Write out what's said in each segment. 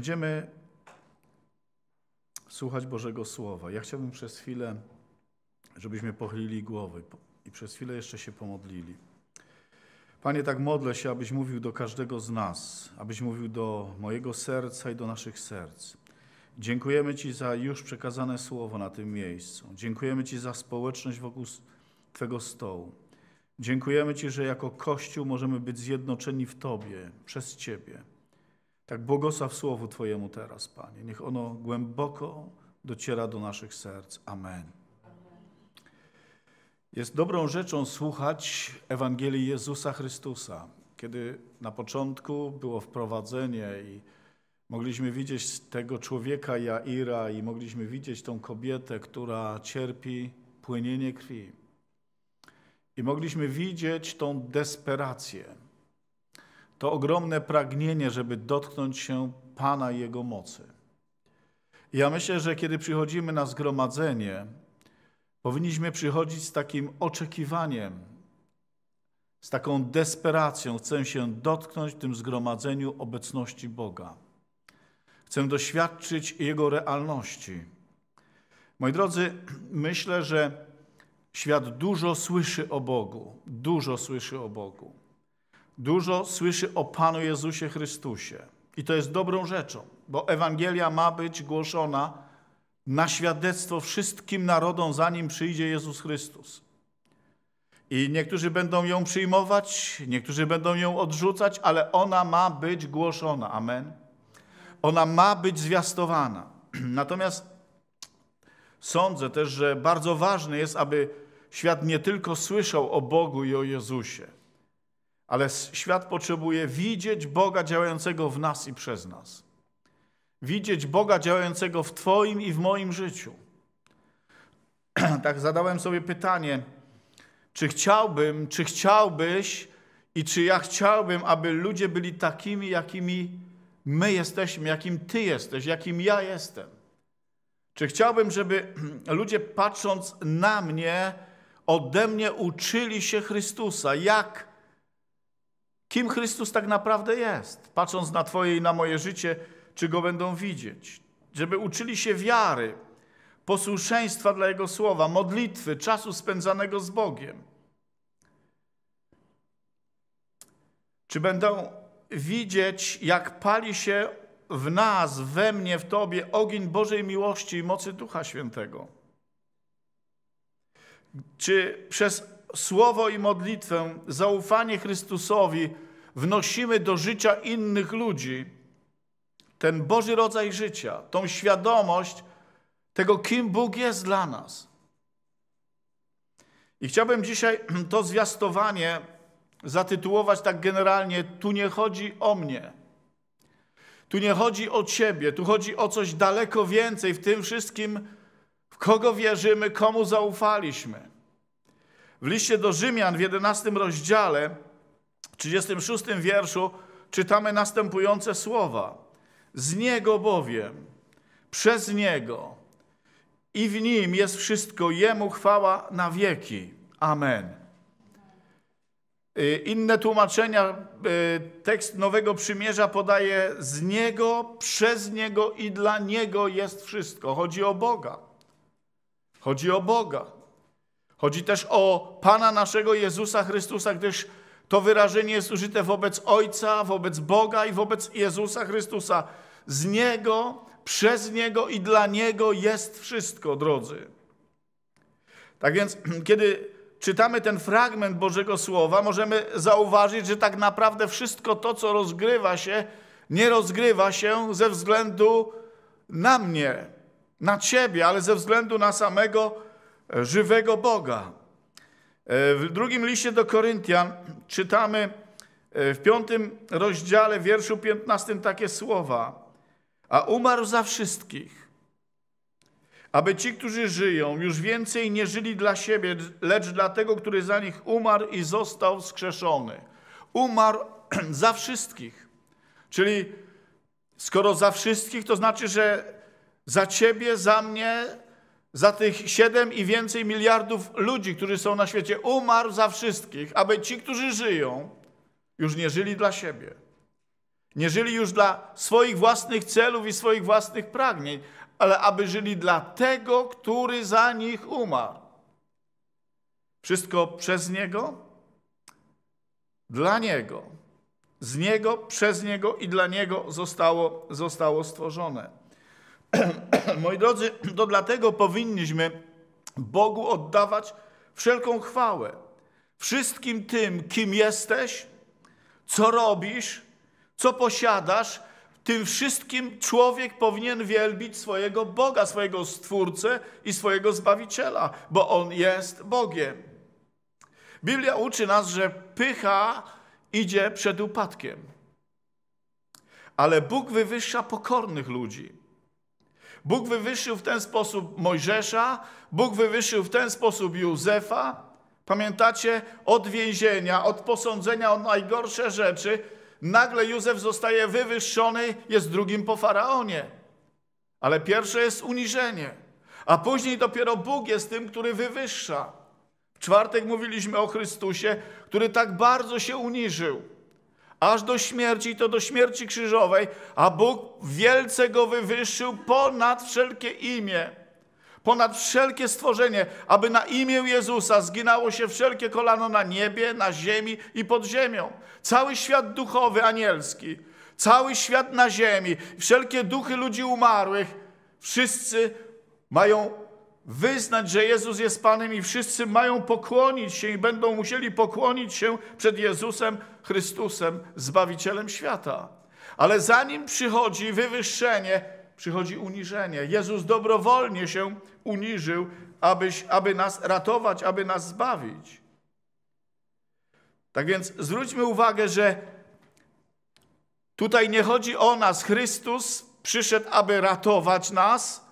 Będziemy słuchać Bożego Słowa. Ja chciałbym przez chwilę, żebyśmy pochylili głowy i przez chwilę jeszcze się pomodlili. Panie, tak modlę się, abyś mówił do każdego z nas, abyś mówił do mojego serca i do naszych serc. Dziękujemy Ci za już przekazane słowo na tym miejscu. Dziękujemy Ci za społeczność wokół Twego stołu. Dziękujemy Ci, że jako Kościół możemy być zjednoczeni w Tobie, przez Ciebie. Tak błogosław Słowu Twojemu teraz, Panie. Niech ono głęboko dociera do naszych serc. Amen. Jest dobrą rzeczą słuchać Ewangelii Jezusa Chrystusa. Kiedy na początku było wprowadzenie i mogliśmy widzieć tego człowieka Jaira i mogliśmy widzieć tą kobietę, która cierpi płynienie krwi. I mogliśmy widzieć tą desperację to ogromne pragnienie, żeby dotknąć się Pana i Jego mocy. ja myślę, że kiedy przychodzimy na zgromadzenie, powinniśmy przychodzić z takim oczekiwaniem, z taką desperacją. Chcę się dotknąć w tym zgromadzeniu obecności Boga. Chcę doświadczyć Jego realności. Moi drodzy, myślę, że świat dużo słyszy o Bogu, dużo słyszy o Bogu dużo słyszy o Panu Jezusie Chrystusie. I to jest dobrą rzeczą, bo Ewangelia ma być głoszona na świadectwo wszystkim narodom, zanim przyjdzie Jezus Chrystus. I niektórzy będą ją przyjmować, niektórzy będą ją odrzucać, ale ona ma być głoszona. Amen. Ona ma być zwiastowana. Natomiast sądzę też, że bardzo ważne jest, aby świat nie tylko słyszał o Bogu i o Jezusie, ale świat potrzebuje widzieć Boga działającego w nas i przez nas. Widzieć Boga działającego w Twoim i w moim życiu. tak zadałem sobie pytanie, czy chciałbym, czy chciałbyś i czy ja chciałbym, aby ludzie byli takimi, jakimi my jesteśmy, jakim Ty jesteś, jakim ja jestem. Czy chciałbym, żeby ludzie patrząc na mnie, ode mnie uczyli się Chrystusa, jak Kim Chrystus tak naprawdę jest, patrząc na Twoje i na moje życie, czy go będą widzieć. Żeby uczyli się wiary, posłuszeństwa dla Jego słowa, modlitwy, czasu spędzanego z Bogiem. Czy będą widzieć, jak pali się w nas, we mnie, w Tobie ogień Bożej miłości i mocy Ducha Świętego? Czy przez słowo i modlitwę, zaufanie Chrystusowi wnosimy do życia innych ludzi, ten Boży rodzaj życia, tą świadomość tego, kim Bóg jest dla nas. I chciałbym dzisiaj to zwiastowanie zatytułować tak generalnie: Tu nie chodzi o mnie. Tu nie chodzi o ciebie, tu chodzi o coś daleko więcej w tym wszystkim, w kogo wierzymy, komu zaufaliśmy. W liście do Rzymian w 11 rozdziale, 36 wierszu czytamy następujące słowa. Z Niego bowiem, przez Niego i w Nim jest wszystko, Jemu chwała na wieki. Amen. Y, inne tłumaczenia, y, tekst Nowego Przymierza podaje z Niego, przez Niego i dla Niego jest wszystko. Chodzi o Boga. Chodzi o Boga. Chodzi też o Pana naszego Jezusa Chrystusa, gdyż to wyrażenie jest użyte wobec Ojca, wobec Boga i wobec Jezusa Chrystusa. Z Niego, przez Niego i dla Niego jest wszystko, drodzy. Tak więc, kiedy czytamy ten fragment Bożego Słowa, możemy zauważyć, że tak naprawdę wszystko to, co rozgrywa się, nie rozgrywa się ze względu na mnie, na Ciebie, ale ze względu na samego żywego Boga. E, w drugim liście do Koryntian czytamy e, w piątym rozdziale, wierszu piętnastym takie słowa. A umarł za wszystkich, aby ci, którzy żyją, już więcej nie żyli dla siebie, lecz dla tego, który za nich umarł i został wskrzeszony. Umarł za wszystkich. Czyli skoro za wszystkich, to znaczy, że za ciebie, za mnie, za tych siedem i więcej miliardów ludzi, którzy są na świecie, umarł za wszystkich, aby ci, którzy żyją, już nie żyli dla siebie. Nie żyli już dla swoich własnych celów i swoich własnych pragnień, ale aby żyli dla tego, który za nich umarł. Wszystko przez Niego, dla Niego. Z Niego, przez Niego i dla Niego zostało, zostało stworzone. Moi drodzy, to dlatego powinniśmy Bogu oddawać wszelką chwałę. Wszystkim tym, kim jesteś, co robisz, co posiadasz, tym wszystkim człowiek powinien wielbić swojego Boga, swojego Stwórcę i swojego Zbawiciela, bo On jest Bogiem. Biblia uczy nas, że pycha idzie przed upadkiem. Ale Bóg wywyższa pokornych ludzi. Bóg wywyższył w ten sposób Mojżesza, Bóg wywyższył w ten sposób Józefa. Pamiętacie? Od więzienia, od posądzenia o najgorsze rzeczy. Nagle Józef zostaje wywyższony, jest drugim po faraonie. Ale pierwsze jest uniżenie, a później dopiero Bóg jest tym, który wywyższa. W czwartek mówiliśmy o Chrystusie, który tak bardzo się uniżył aż do śmierci, to do śmierci krzyżowej, a Bóg wielce go wywyższył ponad wszelkie imię, ponad wszelkie stworzenie, aby na imię Jezusa zginało się wszelkie kolano na niebie, na ziemi i pod ziemią. Cały świat duchowy, anielski, cały świat na ziemi, wszelkie duchy ludzi umarłych, wszyscy mają wyznać, że Jezus jest Panem i wszyscy mają pokłonić się i będą musieli pokłonić się przed Jezusem Chrystusem, Zbawicielem świata. Ale zanim przychodzi wywyższenie, przychodzi uniżenie. Jezus dobrowolnie się uniżył, abyś, aby nas ratować, aby nas zbawić. Tak więc zwróćmy uwagę, że tutaj nie chodzi o nas. Chrystus przyszedł, aby ratować nas,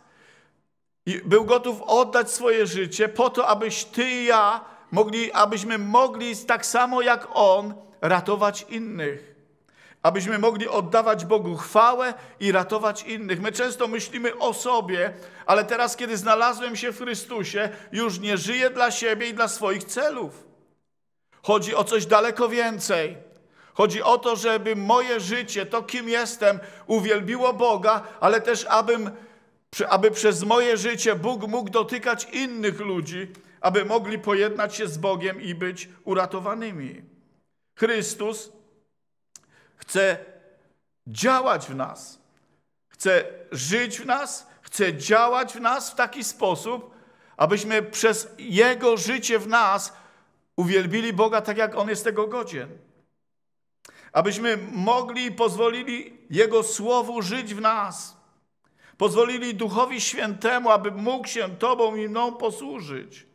i był gotów oddać swoje życie po to, abyś ty i ja mogli, abyśmy mogli tak samo jak on ratować innych. Abyśmy mogli oddawać Bogu chwałę i ratować innych. My często myślimy o sobie, ale teraz, kiedy znalazłem się w Chrystusie, już nie żyję dla siebie i dla swoich celów. Chodzi o coś daleko więcej. Chodzi o to, żeby moje życie, to kim jestem, uwielbiło Boga, ale też abym aby przez moje życie Bóg mógł dotykać innych ludzi, aby mogli pojednać się z Bogiem i być uratowanymi. Chrystus chce działać w nas, chce żyć w nas, chce działać w nas w taki sposób, abyśmy przez Jego życie w nas uwielbili Boga tak, jak On jest tego godzien. Abyśmy mogli i pozwolili Jego Słowu żyć w nas. Pozwolili Duchowi Świętemu, aby mógł się Tobą i mną posłużyć.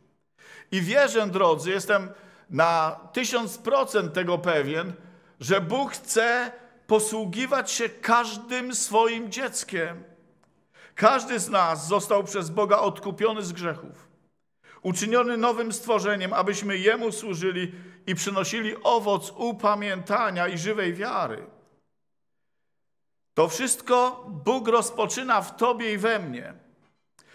I wierzę, drodzy, jestem na tysiąc procent tego pewien, że Bóg chce posługiwać się każdym swoim dzieckiem. Każdy z nas został przez Boga odkupiony z grzechów, uczyniony nowym stworzeniem, abyśmy Jemu służyli i przynosili owoc upamiętania i żywej wiary. To wszystko Bóg rozpoczyna w Tobie i we mnie.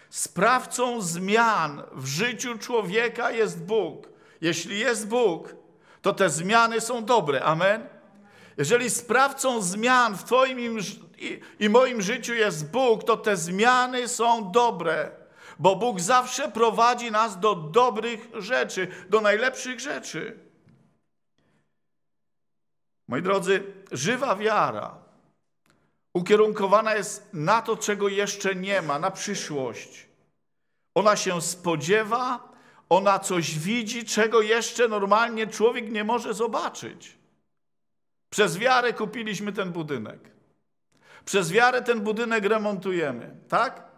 Sprawcą zmian w życiu człowieka jest Bóg. Jeśli jest Bóg, to te zmiany są dobre. Amen. Jeżeli sprawcą zmian w Twoim i moim życiu jest Bóg, to te zmiany są dobre, bo Bóg zawsze prowadzi nas do dobrych rzeczy, do najlepszych rzeczy. Moi drodzy, żywa wiara ukierunkowana jest na to, czego jeszcze nie ma, na przyszłość. Ona się spodziewa, ona coś widzi, czego jeszcze normalnie człowiek nie może zobaczyć. Przez wiarę kupiliśmy ten budynek. Przez wiarę ten budynek remontujemy, tak?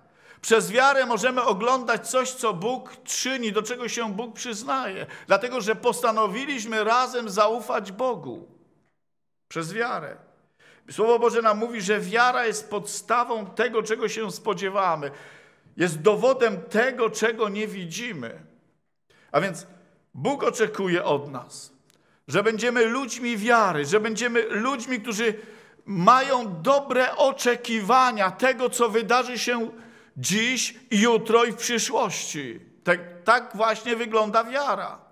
Przez wiarę możemy oglądać coś, co Bóg czyni, do czego się Bóg przyznaje, dlatego że postanowiliśmy razem zaufać Bogu. Przez wiarę. Słowo Boże nam mówi, że wiara jest podstawą tego, czego się spodziewamy. Jest dowodem tego, czego nie widzimy. A więc Bóg oczekuje od nas, że będziemy ludźmi wiary, że będziemy ludźmi, którzy mają dobre oczekiwania tego, co wydarzy się dziś, jutro i w przyszłości. Tak, tak właśnie wygląda wiara.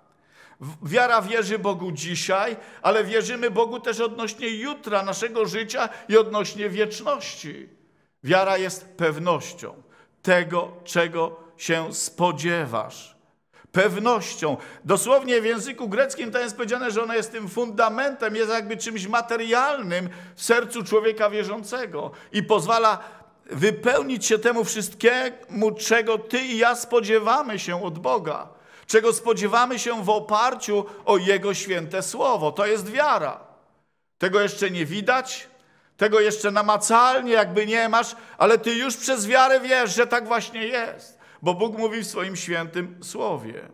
Wiara wierzy Bogu dzisiaj, ale wierzymy Bogu też odnośnie jutra, naszego życia i odnośnie wieczności. Wiara jest pewnością tego, czego się spodziewasz. Pewnością. Dosłownie w języku greckim to jest powiedziane, że ona jest tym fundamentem, jest jakby czymś materialnym w sercu człowieka wierzącego i pozwala wypełnić się temu wszystkiemu, czego ty i ja spodziewamy się od Boga czego spodziewamy się w oparciu o Jego święte słowo. To jest wiara. Tego jeszcze nie widać, tego jeszcze namacalnie jakby nie masz, ale ty już przez wiarę wiesz, że tak właśnie jest, bo Bóg mówi w swoim świętym słowie.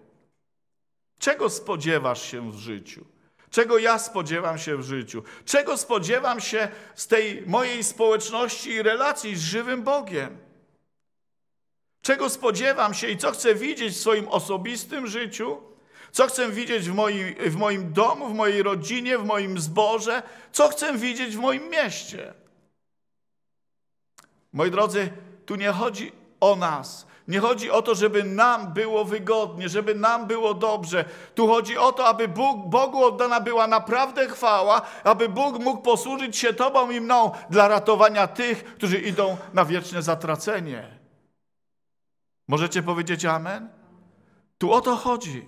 Czego spodziewasz się w życiu? Czego ja spodziewam się w życiu? Czego spodziewam się z tej mojej społeczności i relacji z żywym Bogiem? Czego spodziewam się i co chcę widzieć w swoim osobistym życiu? Co chcę widzieć w moim, w moim domu, w mojej rodzinie, w moim zborze? Co chcę widzieć w moim mieście? Moi drodzy, tu nie chodzi o nas. Nie chodzi o to, żeby nam było wygodnie, żeby nam było dobrze. Tu chodzi o to, aby Bóg, Bogu oddana była naprawdę chwała, aby Bóg mógł posłużyć się Tobą i mną dla ratowania tych, którzy idą na wieczne zatracenie. Możecie powiedzieć amen? Tu o to chodzi.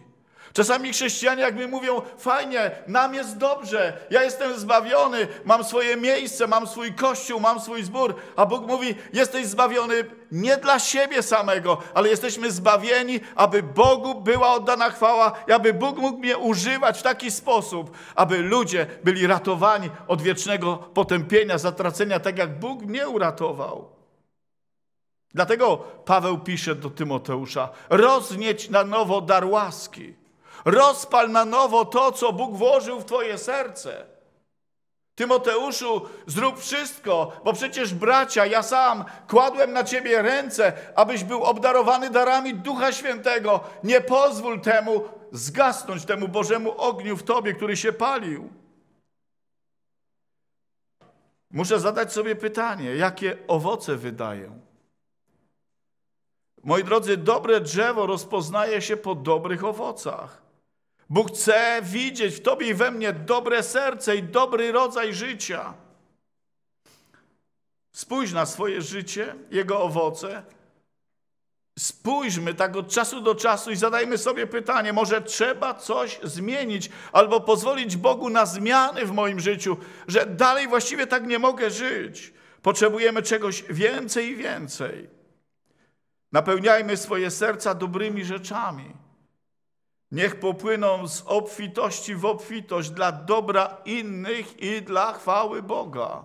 Czasami chrześcijanie, jak mi mówią, fajnie, nam jest dobrze, ja jestem zbawiony, mam swoje miejsce, mam swój kościół, mam swój zbór, a Bóg mówi, jesteś zbawiony nie dla siebie samego, ale jesteśmy zbawieni, aby Bogu była oddana chwała i aby Bóg mógł mnie używać w taki sposób, aby ludzie byli ratowani od wiecznego potępienia, zatracenia, tak jak Bóg mnie uratował. Dlatego Paweł pisze do Tymoteusza: roznieć na nowo dar łaski, rozpal na nowo to, co Bóg włożył w Twoje serce. Tymoteuszu, zrób wszystko, bo przecież bracia, ja sam kładłem na ciebie ręce, abyś był obdarowany darami Ducha Świętego. Nie pozwól temu zgasnąć, temu Bożemu ogniu w tobie, który się palił. Muszę zadać sobie pytanie, jakie owoce wydaję? Moi drodzy, dobre drzewo rozpoznaje się po dobrych owocach. Bóg chce widzieć w Tobie i we mnie dobre serce i dobry rodzaj życia. Spójrz na swoje życie, jego owoce. Spójrzmy tak od czasu do czasu i zadajmy sobie pytanie: może trzeba coś zmienić, albo pozwolić Bogu na zmiany w moim życiu, że dalej właściwie tak nie mogę żyć. Potrzebujemy czegoś więcej i więcej. Napełniajmy swoje serca dobrymi rzeczami. Niech popłyną z obfitości w obfitość dla dobra innych i dla chwały Boga.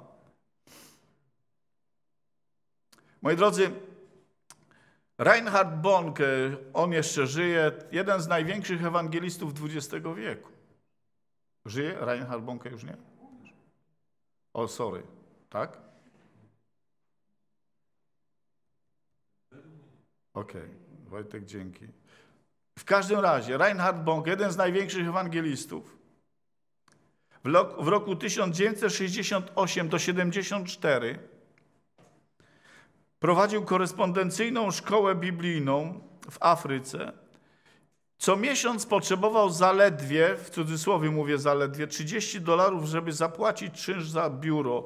Moi drodzy, Reinhard Bonke, on jeszcze żyje, jeden z największych ewangelistów XX wieku. Żyje? Reinhard Bonke już nie? O, sorry. Tak? Okej, okay. Wojtek, dzięki. W każdym razie, Reinhard Bonk, jeden z największych ewangelistów, w roku 1968 do 74 prowadził korespondencyjną szkołę biblijną w Afryce. Co miesiąc potrzebował zaledwie, w cudzysłowie mówię zaledwie, 30 dolarów, żeby zapłacić czynsz za biuro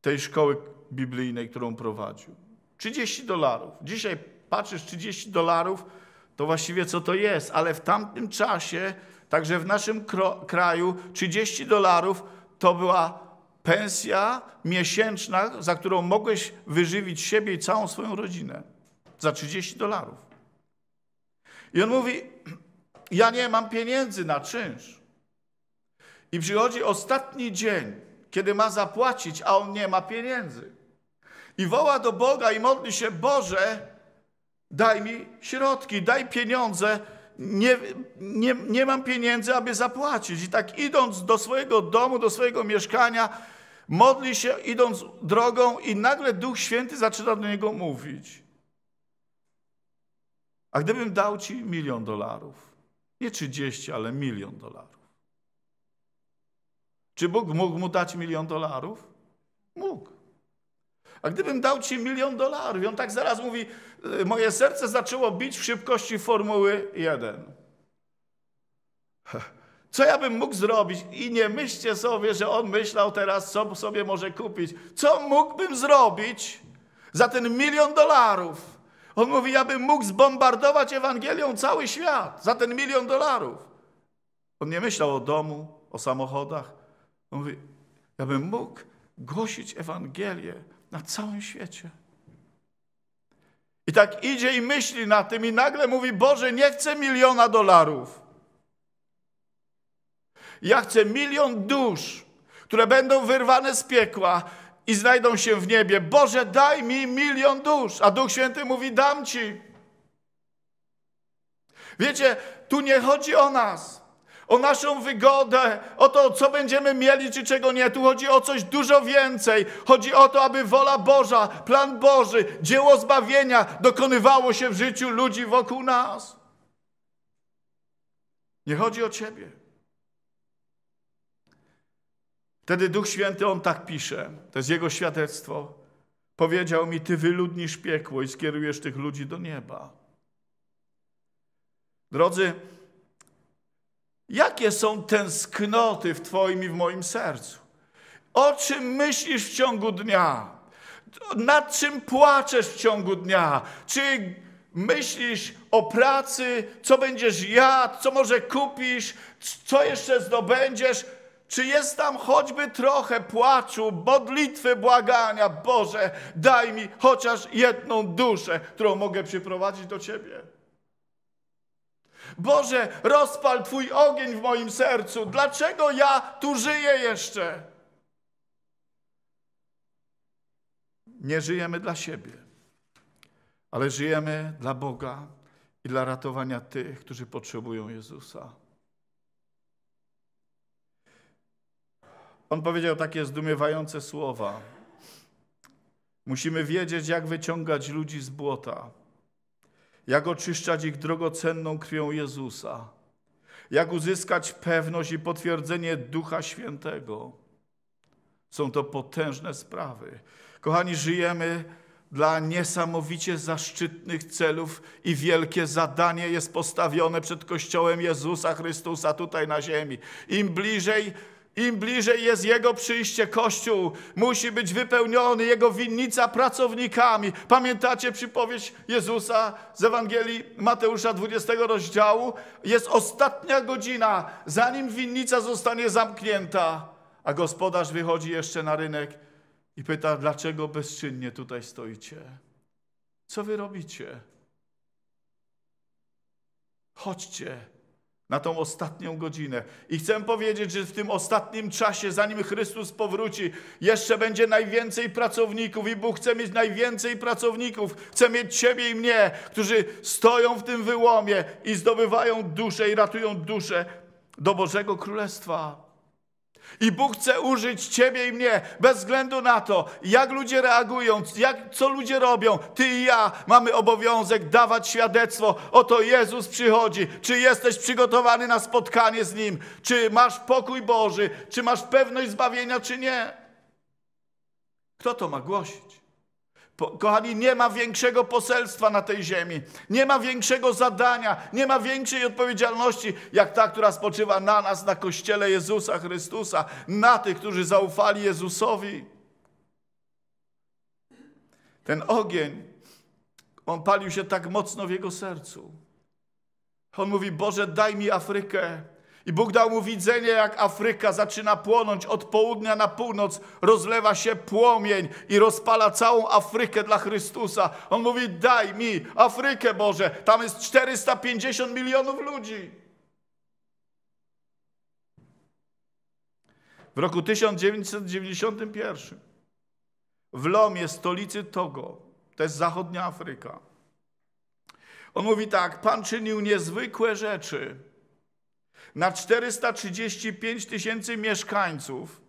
tej szkoły biblijnej, którą prowadził. 30 dolarów. Dzisiaj patrzysz 30 dolarów, to właściwie co to jest, ale w tamtym czasie, także w naszym kraju 30 dolarów to była pensja miesięczna, za którą mogłeś wyżywić siebie i całą swoją rodzinę. Za 30 dolarów. I on mówi, ja nie mam pieniędzy na czynsz. I przychodzi ostatni dzień, kiedy ma zapłacić, a on nie ma pieniędzy. I woła do Boga i modli się, Boże, Daj mi środki, daj pieniądze. Nie, nie, nie mam pieniędzy, aby zapłacić. I tak idąc do swojego domu, do swojego mieszkania, modli się, idąc drogą, i nagle Duch Święty zaczyna do niego mówić. A gdybym dał ci milion dolarów, nie 30, ale milion dolarów. Czy Bóg mógł mu dać milion dolarów? Mógł. A gdybym dał ci milion dolarów, on tak zaraz mówi, y, moje serce zaczęło bić w szybkości Formuły 1. Co ja bym mógł zrobić? I nie myślcie sobie, że on myślał teraz, co sobie może kupić. Co mógłbym zrobić za ten milion dolarów? On mówi, ja bym mógł zbombardować Ewangelią cały świat za ten milion dolarów. On nie myślał o domu, o samochodach. On mówi, ja bym mógł głosić Ewangelię na całym świecie. I tak idzie i myśli na tym i nagle mówi, Boże, nie chcę miliona dolarów. Ja chcę milion dusz, które będą wyrwane z piekła i znajdą się w niebie. Boże, daj mi milion dusz. A Duch Święty mówi, dam ci. Wiecie, tu nie chodzi o nas o naszą wygodę, o to, co będziemy mieli czy czego nie. Tu chodzi o coś dużo więcej. Chodzi o to, aby wola Boża, plan Boży, dzieło zbawienia dokonywało się w życiu ludzi wokół nas. Nie chodzi o Ciebie. Wtedy Duch Święty, On tak pisze, to jest Jego świadectwo. Powiedział mi, Ty wyludnisz piekło i skierujesz tych ludzi do nieba. Drodzy, Jakie są tęsknoty w Twoim i w moim sercu? O czym myślisz w ciągu dnia? Nad czym płaczesz w ciągu dnia? Czy myślisz o pracy, co będziesz jadł, co może kupisz, co jeszcze zdobędziesz? Czy jest tam choćby trochę płaczu, modlitwy, błagania? Boże, daj mi chociaż jedną duszę, którą mogę przyprowadzić do Ciebie. Boże, rozpal Twój ogień w moim sercu. Dlaczego ja tu żyję jeszcze? Nie żyjemy dla siebie, ale żyjemy dla Boga i dla ratowania tych, którzy potrzebują Jezusa. On powiedział takie zdumiewające słowa. Musimy wiedzieć, jak wyciągać ludzi z błota jak oczyszczać ich drogocenną krwią Jezusa, jak uzyskać pewność i potwierdzenie Ducha Świętego. Są to potężne sprawy. Kochani, żyjemy dla niesamowicie zaszczytnych celów i wielkie zadanie jest postawione przed Kościołem Jezusa Chrystusa tutaj na ziemi. Im bliżej im bliżej jest Jego przyjście, Kościół musi być wypełniony, Jego winnica pracownikami. Pamiętacie przypowieść Jezusa z Ewangelii Mateusza 20 rozdziału? Jest ostatnia godzina, zanim winnica zostanie zamknięta, a gospodarz wychodzi jeszcze na rynek i pyta, dlaczego bezczynnie tutaj stoicie? Co wy robicie? Chodźcie na tą ostatnią godzinę. I chcę powiedzieć, że w tym ostatnim czasie, zanim Chrystus powróci, jeszcze będzie najwięcej pracowników i Bóg chce mieć najwięcej pracowników. Chce mieć Ciebie i mnie, którzy stoją w tym wyłomie i zdobywają duszę i ratują duszę do Bożego Królestwa. I Bóg chce użyć ciebie i mnie, bez względu na to, jak ludzie reagują, jak, co ludzie robią. Ty i ja mamy obowiązek dawać świadectwo. Oto Jezus przychodzi. Czy jesteś przygotowany na spotkanie z Nim? Czy masz pokój Boży? Czy masz pewność zbawienia, czy nie? Kto to ma głosić? Kochani, nie ma większego poselstwa na tej ziemi, nie ma większego zadania, nie ma większej odpowiedzialności, jak ta, która spoczywa na nas, na kościele Jezusa Chrystusa, na tych, którzy zaufali Jezusowi. Ten ogień, on palił się tak mocno w jego sercu. On mówi: Boże, daj mi Afrykę, i Bóg dał mu widzenie, jak Afryka zaczyna płonąć od południa na północ, rozlewa się płomień i rozpala całą Afrykę dla Chrystusa. On mówi: Daj mi Afrykę, Boże, tam jest 450 milionów ludzi. W roku 1991 w Lomie, stolicy Togo, to jest zachodnia Afryka, on mówi tak: Pan czynił niezwykłe rzeczy na 435 tysięcy mieszkańców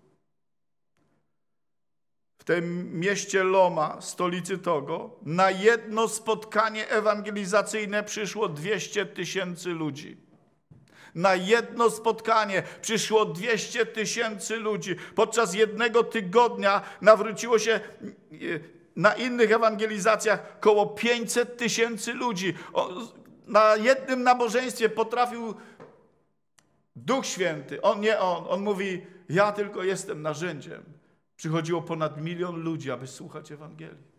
w tym mieście Loma, stolicy Togo, na jedno spotkanie ewangelizacyjne przyszło 200 tysięcy ludzi. Na jedno spotkanie przyszło 200 tysięcy ludzi. Podczas jednego tygodnia nawróciło się y, na innych ewangelizacjach około 500 tysięcy ludzi. na jednym nabożeństwie potrafił Duch Święty, on nie on, on mówi: Ja tylko jestem narzędziem. Przychodziło ponad milion ludzi, aby słuchać Ewangelii.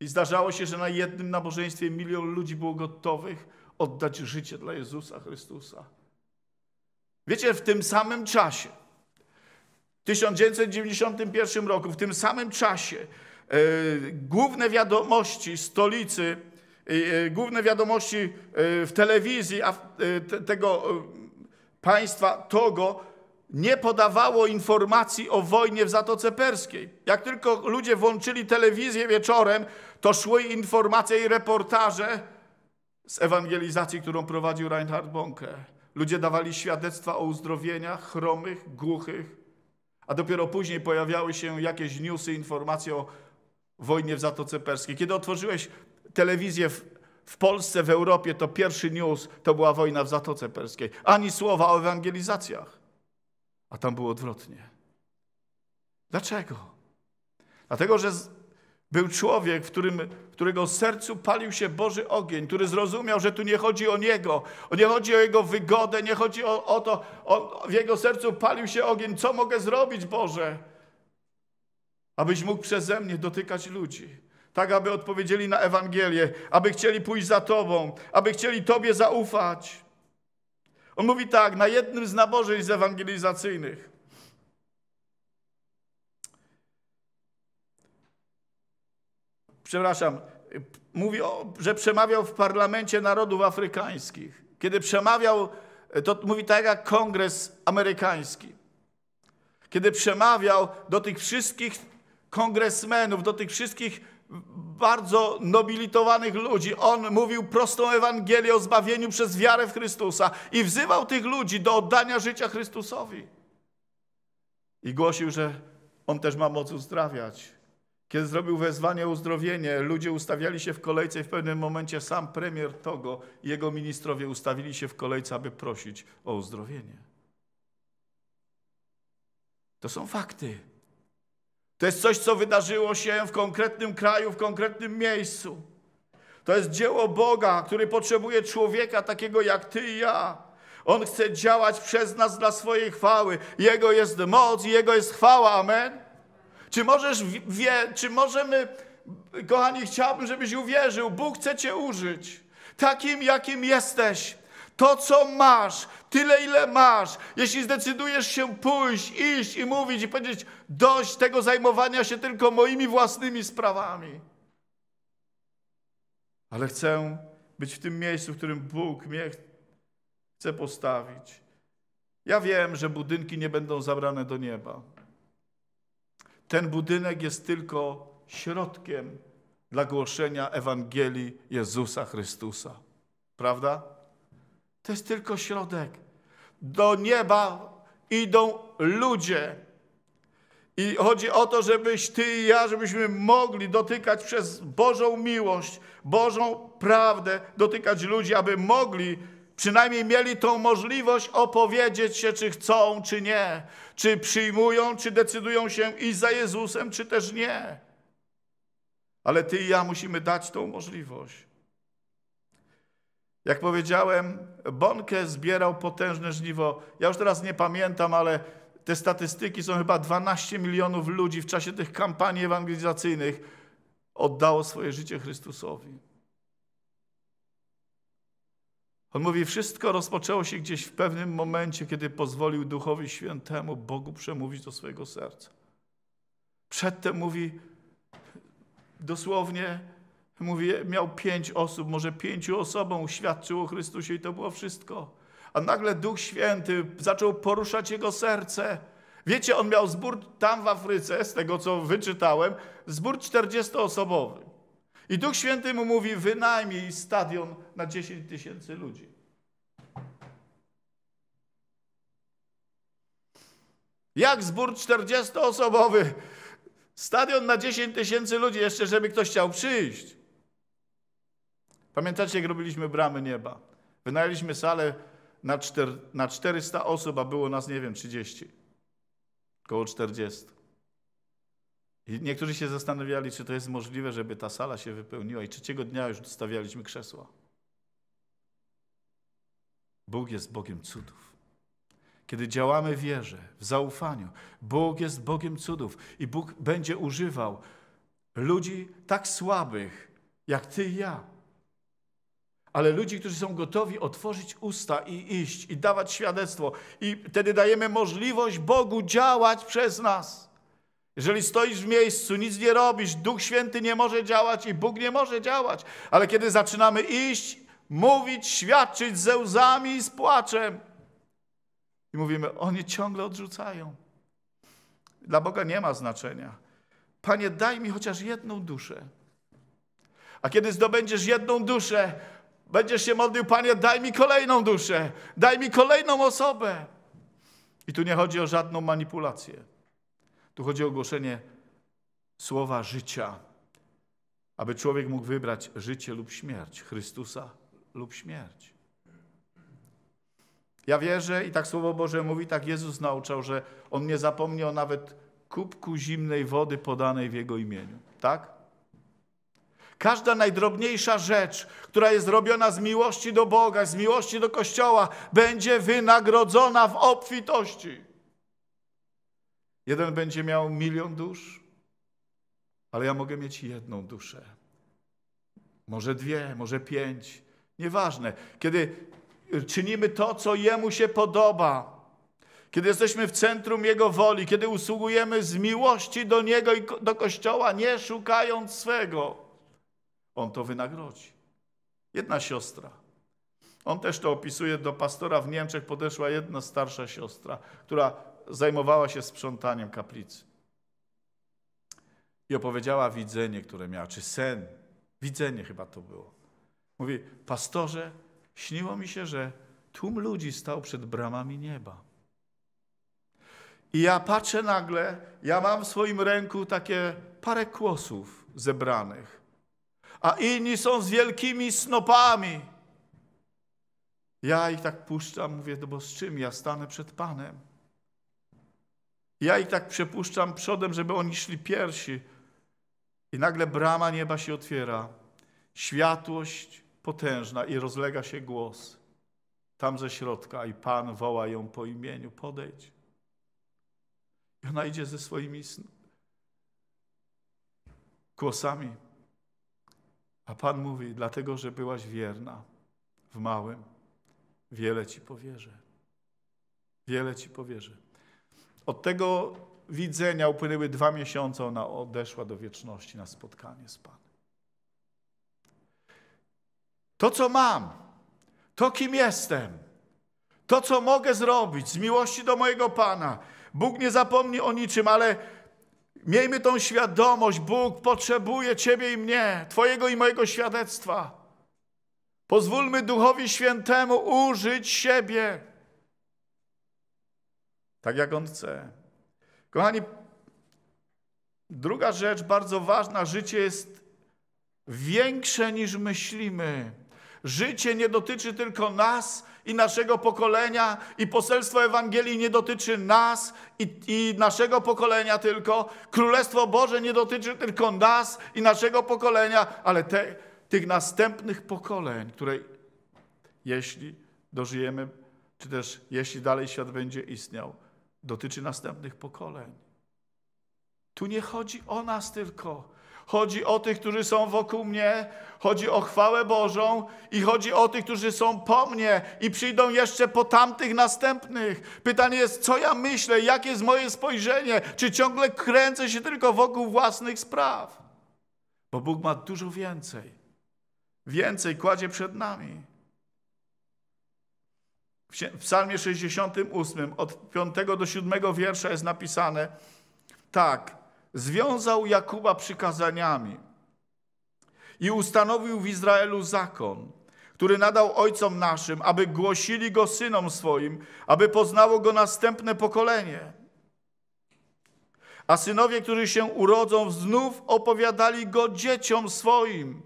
I zdarzało się, że na jednym nabożeństwie milion ludzi było gotowych oddać życie dla Jezusa Chrystusa. Wiecie, w tym samym czasie, w 1991 roku, w tym samym czasie, yy, główne wiadomości stolicy E, główne wiadomości e, w telewizji a e, tego państwa Togo nie podawało informacji o wojnie w Zatoce Perskiej. Jak tylko ludzie włączyli telewizję wieczorem, to szły informacje i reportaże z ewangelizacji, którą prowadził Reinhard Bonke. Ludzie dawali świadectwa o uzdrowieniach chromych, głuchych, a dopiero później pojawiały się jakieś newsy, informacje o wojnie w Zatoce Perskiej. Kiedy otworzyłeś telewizję w, w Polsce, w Europie, to pierwszy news to była wojna w Zatoce Perskiej. Ani słowa o ewangelizacjach. A tam było odwrotnie. Dlaczego? Dlatego, że był człowiek, w którym, którego sercu palił się Boży ogień, który zrozumiał, że tu nie chodzi o niego, nie chodzi o jego wygodę, nie chodzi o, o to, o, w jego sercu palił się ogień, co mogę zrobić, Boże, abyś mógł przeze mnie dotykać ludzi tak aby odpowiedzieli na Ewangelię, aby chcieli pójść za Tobą, aby chcieli Tobie zaufać. On mówi tak, na jednym z nabożeństw ewangelizacyjnych. Przepraszam, mówi, o, że przemawiał w parlamencie narodów afrykańskich. Kiedy przemawiał, to mówi tak jak kongres amerykański. Kiedy przemawiał do tych wszystkich kongresmenów, do tych wszystkich bardzo nobilitowanych ludzi. On mówił prostą Ewangelię o zbawieniu przez wiarę w Chrystusa i wzywał tych ludzi do oddania życia Chrystusowi. I głosił, że on też ma moc uzdrawiać. Kiedy zrobił wezwanie o uzdrowienie, ludzie ustawiali się w kolejce i w pewnym momencie sam premier Togo i jego ministrowie ustawili się w kolejce, aby prosić o uzdrowienie. To są fakty. To jest coś, co wydarzyło się w konkretnym kraju, w konkretnym miejscu. To jest dzieło Boga, który potrzebuje człowieka takiego jak ty i ja. On chce działać przez nas dla swojej chwały. Jego jest moc i Jego jest chwała. Amen. Czy możesz, wie, czy możemy, kochani, chciałbym, żebyś uwierzył. Bóg chce cię użyć. Takim, jakim jesteś. To, co masz, tyle, ile masz. Jeśli zdecydujesz się pójść, iść i mówić i powiedzieć, dość tego zajmowania się tylko moimi własnymi sprawami. Ale chcę być w tym miejscu, w którym Bóg mnie chce postawić. Ja wiem, że budynki nie będą zabrane do nieba. Ten budynek jest tylko środkiem dla głoszenia Ewangelii Jezusa Chrystusa. Prawda? To jest tylko środek do nieba idą ludzie. I chodzi o to, żebyś ty i ja, żebyśmy mogli dotykać przez Bożą miłość, Bożą prawdę, dotykać ludzi, aby mogli, przynajmniej mieli tą możliwość opowiedzieć się, czy chcą, czy nie, czy przyjmują, czy decydują się iść za Jezusem, czy też nie. Ale ty i ja musimy dać tą możliwość. Jak powiedziałem, Bonke zbierał potężne żniwo. Ja już teraz nie pamiętam, ale te statystyki są chyba 12 milionów ludzi w czasie tych kampanii ewangelizacyjnych oddało swoje życie Chrystusowi. On mówi, wszystko rozpoczęło się gdzieś w pewnym momencie, kiedy pozwolił Duchowi Świętemu, Bogu przemówić do swojego serca. Przedtem mówi dosłownie, Mówi, miał pięć osób, może pięciu osobom świadczył o Chrystusie i to było wszystko. A nagle Duch Święty zaczął poruszać jego serce. Wiecie, on miał zbór tam w Afryce, z tego co wyczytałem, zbór 40-osobowy. I Duch Święty mu mówi, wynajmij stadion na 10 tysięcy ludzi. Jak zbór 40-osobowy, stadion na 10 tysięcy ludzi, jeszcze żeby ktoś chciał przyjść. Pamiętacie, jak robiliśmy bramy nieba? Wynajęliśmy salę na, czter, na 400 osób, a było nas, nie wiem, 30. Koło 40. I niektórzy się zastanawiali, czy to jest możliwe, żeby ta sala się wypełniła. I trzeciego dnia już dostawialiśmy krzesła. Bóg jest Bogiem cudów. Kiedy działamy w wierze, w zaufaniu, Bóg jest Bogiem cudów i Bóg będzie używał ludzi tak słabych jak ty i ja, ale ludzi, którzy są gotowi otworzyć usta i iść, i dawać świadectwo. I wtedy dajemy możliwość Bogu działać przez nas. Jeżeli stoisz w miejscu, nic nie robisz, Duch Święty nie może działać i Bóg nie może działać. Ale kiedy zaczynamy iść, mówić, świadczyć ze łzami i z płaczem, i mówimy, oni ciągle odrzucają. Dla Boga nie ma znaczenia. Panie, daj mi chociaż jedną duszę. A kiedy zdobędziesz jedną duszę, Będziesz się modlił, Panie, daj mi kolejną duszę, daj mi kolejną osobę. I tu nie chodzi o żadną manipulację. Tu chodzi o ogłoszenie słowa życia, aby człowiek mógł wybrać życie lub śmierć, Chrystusa lub śmierć. Ja wierzę i tak Słowo Boże mówi, tak Jezus nauczał, że On nie o nawet kubku zimnej wody podanej w Jego imieniu. Tak? Każda najdrobniejsza rzecz, która jest robiona z miłości do Boga, z miłości do Kościoła, będzie wynagrodzona w obfitości. Jeden będzie miał milion dusz, ale ja mogę mieć jedną duszę. Może dwie, może pięć, nieważne. Kiedy czynimy to, co Jemu się podoba, kiedy jesteśmy w centrum Jego woli, kiedy usługujemy z miłości do Niego i do Kościoła, nie szukając swego on to wynagrodzi. Jedna siostra. On też to opisuje. Do pastora w Niemczech podeszła jedna starsza siostra, która zajmowała się sprzątaniem kaplicy. I opowiedziała widzenie, które miała, czy sen. Widzenie chyba to było. Mówi, pastorze, śniło mi się, że tłum ludzi stał przed bramami nieba. I ja patrzę nagle, ja mam w swoim ręku takie parę kłosów zebranych a inni są z wielkimi snopami. Ja ich tak puszczam, mówię, no bo z czym ja stanę przed Panem? Ja ich tak przepuszczam przodem, żeby oni szli piersi. I nagle brama nieba się otwiera. Światłość potężna i rozlega się głos. Tam ze środka i Pan woła ją po imieniu, podejdź. I ona idzie ze swoimi głosami. A Pan mówi, dlatego, że byłaś wierna w małym, wiele Ci powierzę. Wiele Ci powierzę. Od tego widzenia upłynęły dwa miesiące, ona odeszła do wieczności na spotkanie z Panem. To, co mam, to, kim jestem, to, co mogę zrobić z miłości do mojego Pana. Bóg nie zapomni o niczym, ale Miejmy tą świadomość, Bóg potrzebuje Ciebie i mnie, Twojego i mojego świadectwa. Pozwólmy Duchowi Świętemu użyć siebie tak, jak On chce. Kochani, druga rzecz bardzo ważna, życie jest większe niż myślimy. Życie nie dotyczy tylko nas i naszego pokolenia, i poselstwo Ewangelii nie dotyczy nas i, i, naszego pokolenia tylko. Królestwo Boże nie dotyczy tylko nas i naszego pokolenia, ale te, tych następnych pokoleń, które jeśli dożyjemy, czy też jeśli dalej świat będzie istniał, dotyczy następnych pokoleń. Tu nie chodzi o nas tylko, chodzi o tych, którzy są wokół mnie, chodzi o chwałę Bożą i chodzi o tych, którzy są po mnie i przyjdą jeszcze po tamtych następnych. Pytanie jest, co ja myślę, jakie jest moje spojrzenie, czy ciągle kręcę się tylko wokół własnych spraw. Bo Bóg ma dużo więcej. Więcej kładzie przed nami. W psalmie 68 od 5 do 7 wiersza jest napisane tak – związał Jakuba przykazaniami i ustanowił w Izraelu zakon, który nadał ojcom naszym, aby głosili go synom swoim, aby poznało go następne pokolenie. A synowie, którzy się urodzą, znów opowiadali go dzieciom swoim,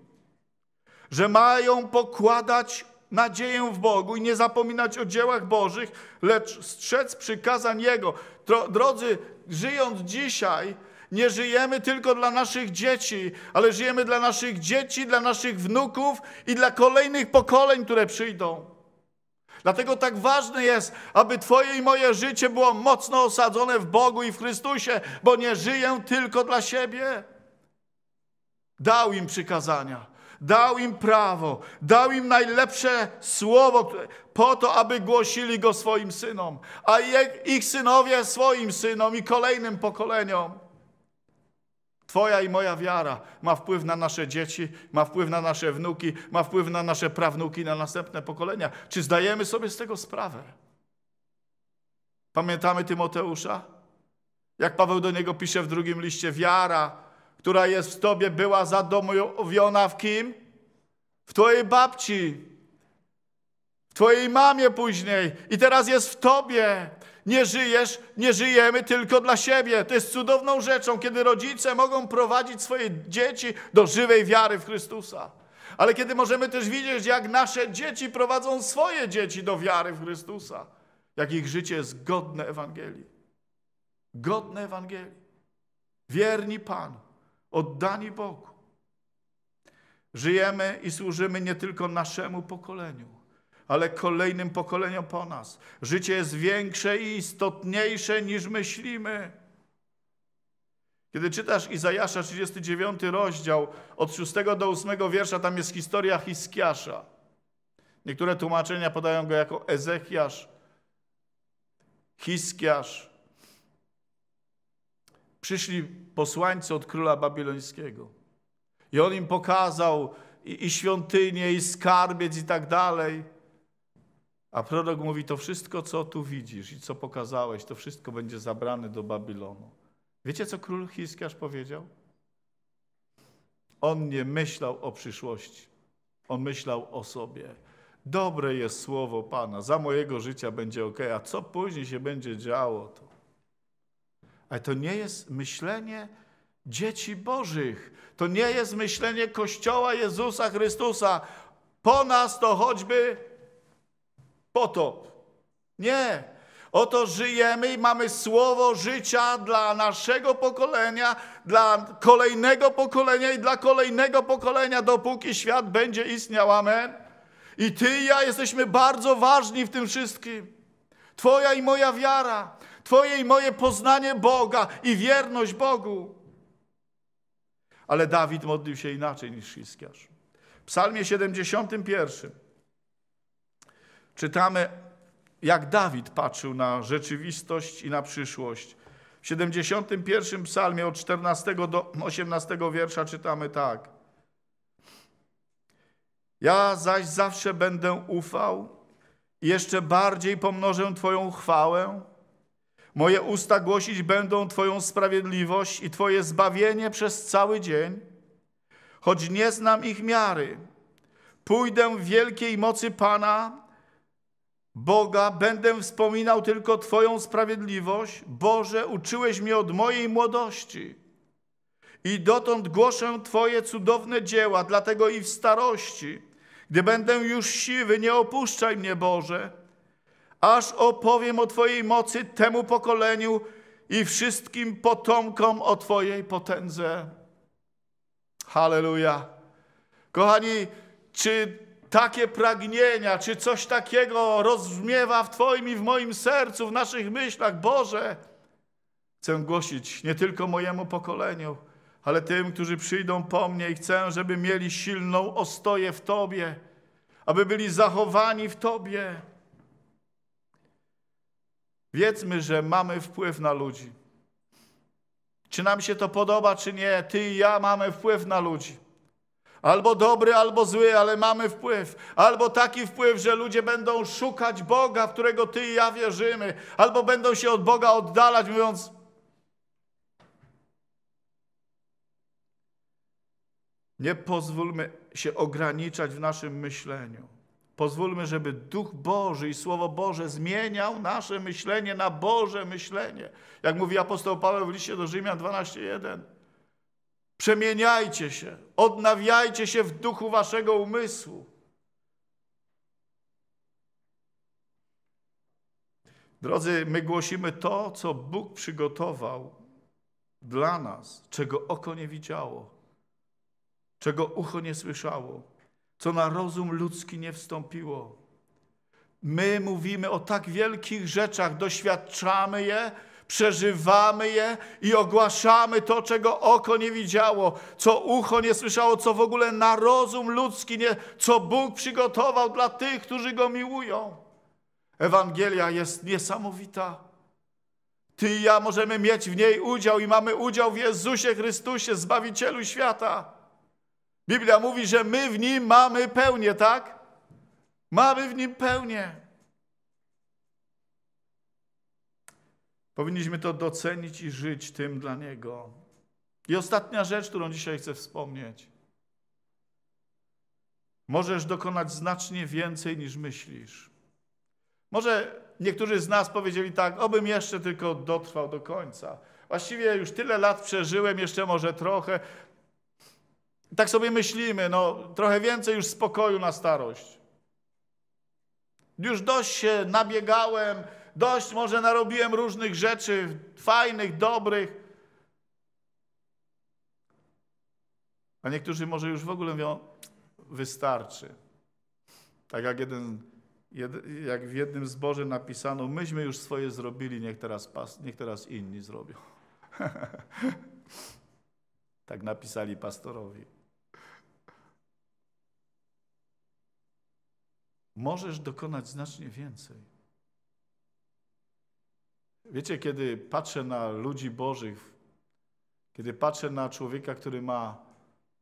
że mają pokładać nadzieję w Bogu i nie zapominać o dziełach Bożych, lecz strzec przykazań Jego. Drodzy, żyjąc dzisiaj, nie żyjemy tylko dla naszych dzieci, ale żyjemy dla naszych dzieci, dla naszych wnuków i dla kolejnych pokoleń, które przyjdą. Dlatego tak ważne jest, aby Twoje i moje życie było mocno osadzone w Bogu i w Chrystusie, bo nie żyję tylko dla siebie. Dał im przykazania, dał im prawo, dał im najlepsze słowo po to, aby głosili go swoim synom, a ich synowie swoim synom i kolejnym pokoleniom. Twoja i moja wiara ma wpływ na nasze dzieci, ma wpływ na nasze wnuki, ma wpływ na nasze prawnuki, na następne pokolenia. Czy zdajemy sobie z tego sprawę? Pamiętamy Tymoteusza? Jak Paweł do niego pisze w drugim liście, wiara, która jest w Tobie, była zadomowiona w kim? W Twojej babci, w Twojej mamie później i teraz jest w Tobie. Nie żyjesz, nie żyjemy tylko dla siebie. To jest cudowną rzeczą, kiedy rodzice mogą prowadzić swoje dzieci do żywej wiary w Chrystusa. Ale kiedy możemy też widzieć, jak nasze dzieci prowadzą swoje dzieci do wiary w Chrystusa, jak ich życie jest godne Ewangelii. Godne Ewangelii. Wierni Panu, oddani Bogu. Żyjemy i służymy nie tylko naszemu pokoleniu, ale kolejnym pokoleniom po nas. Życie jest większe i istotniejsze niż myślimy. Kiedy czytasz Izajasza 39 rozdział od 6 do 8 wiersza, tam jest historia Hiskiasza. Niektóre tłumaczenia podają go jako Ezechiasz, Hiskiasz. Przyszli posłańcy od króla babilońskiego i on im pokazał i, i świątynię, i skarbiec i tak dalej. A prorok mówi, to wszystko, co tu widzisz i co pokazałeś, to wszystko będzie zabrane do Babilonu. Wiecie, co król Hiskiarz powiedział? On nie myślał o przyszłości. On myślał o sobie. Dobre jest słowo Pana. Za mojego życia będzie ok, a co później się będzie działo, to. Ale to nie jest myślenie dzieci Bożych. To nie jest myślenie Kościoła Jezusa Chrystusa. Po nas to choćby potop. Nie. Oto żyjemy i mamy słowo życia dla naszego pokolenia, dla kolejnego pokolenia i dla kolejnego pokolenia, dopóki świat będzie istniał. Amen. I ty i ja jesteśmy bardzo ważni w tym wszystkim. Twoja i moja wiara, Twoje i moje poznanie Boga i wierność Bogu. Ale Dawid modlił się inaczej niż Hiskiarz. W psalmie 71 czytamy, jak Dawid patrzył na rzeczywistość i na przyszłość. W 71 psalmie od 14 do 18 wiersza czytamy tak. Ja zaś zawsze będę ufał i jeszcze bardziej pomnożę Twoją chwałę. Moje usta głosić będą Twoją sprawiedliwość i Twoje zbawienie przez cały dzień, choć nie znam ich miary. Pójdę w wielkiej mocy Pana Boga, będę wspominał tylko Twoją sprawiedliwość. Boże, uczyłeś mnie od mojej młodości. I dotąd głoszę Twoje cudowne dzieła, dlatego i w starości, gdy będę już siwy, nie opuszczaj mnie, Boże. Aż opowiem o Twojej mocy temu pokoleniu i wszystkim potomkom o Twojej potędze. Halleluja. Kochani, czy takie pragnienia, czy coś takiego rozmiewa w Twoim i w moim sercu, w naszych myślach. Boże, chcę głosić nie tylko mojemu pokoleniu, ale tym, którzy przyjdą po mnie i chcę, żeby mieli silną ostoję w Tobie, aby byli zachowani w Tobie. Wiedzmy, że mamy wpływ na ludzi. Czy nam się to podoba, czy nie, Ty i ja mamy wpływ na ludzi. Albo dobry, albo zły, ale mamy wpływ. Albo taki wpływ, że ludzie będą szukać Boga, w którego Ty i ja wierzymy. Albo będą się od Boga oddalać, mówiąc, Nie pozwólmy się ograniczać w naszym myśleniu. Pozwólmy, żeby Duch Boży i Słowo Boże zmieniał nasze myślenie na Boże myślenie. Jak mówi apostoł Paweł w liście do Rzymian 12:1. Przemieniajcie się, odnawiajcie się w duchu waszego umysłu. Drodzy, my głosimy to, co Bóg przygotował dla nas, czego oko nie widziało, czego ucho nie słyszało, co na rozum ludzki nie wstąpiło. My mówimy o tak wielkich rzeczach, doświadczamy je, przeżywamy je i ogłaszamy to, czego oko nie widziało, co ucho nie słyszało, co w ogóle na rozum ludzki nie, co Bóg przygotował dla tych, którzy Go miłują. Ewangelia jest niesamowita. Ty i ja możemy mieć w niej udział i mamy udział w Jezusie Chrystusie, Zbawicielu świata. Biblia mówi, że my w Nim mamy pełnię, tak? Mamy w Nim pełnię. Powinniśmy to docenić i żyć tym dla Niego. I ostatnia rzecz, którą dzisiaj chcę wspomnieć. Możesz dokonać znacznie więcej niż myślisz. Może niektórzy z nas powiedzieli tak, obym jeszcze tylko dotrwał do końca. Właściwie już tyle lat przeżyłem, jeszcze może trochę. Tak sobie myślimy, no trochę więcej już spokoju na starość. Już dość się nabiegałem, dość może narobiłem różnych rzeczy, fajnych, dobrych. A niektórzy może już w ogóle mówią, wystarczy. Tak jak, jeden, jed, jak w jednym zborze napisano, myśmy już swoje zrobili, niech teraz, pas, niech teraz inni zrobią. tak napisali pastorowi. Możesz dokonać znacznie więcej. Wiecie, kiedy patrzę na ludzi Bożych, kiedy patrzę na człowieka, który ma